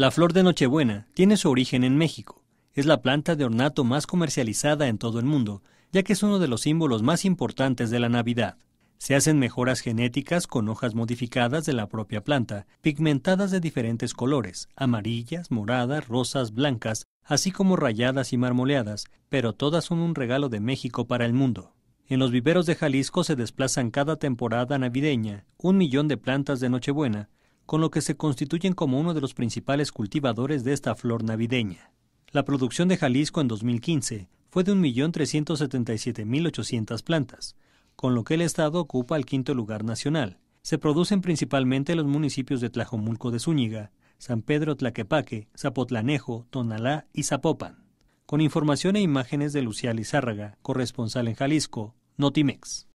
La flor de Nochebuena tiene su origen en México. Es la planta de ornato más comercializada en todo el mundo, ya que es uno de los símbolos más importantes de la Navidad. Se hacen mejoras genéticas con hojas modificadas de la propia planta, pigmentadas de diferentes colores, amarillas, moradas, rosas, blancas, así como rayadas y marmoleadas, pero todas son un regalo de México para el mundo. En los viveros de Jalisco se desplazan cada temporada navideña un millón de plantas de Nochebuena, con lo que se constituyen como uno de los principales cultivadores de esta flor navideña. La producción de Jalisco en 2015 fue de 1.377.800 plantas, con lo que el Estado ocupa el quinto lugar nacional. Se producen principalmente en los municipios de Tlajomulco de Zúñiga, San Pedro Tlaquepaque, Zapotlanejo, Tonalá y Zapopan. Con información e imágenes de Lucía Lizárraga, corresponsal en Jalisco, Notimex.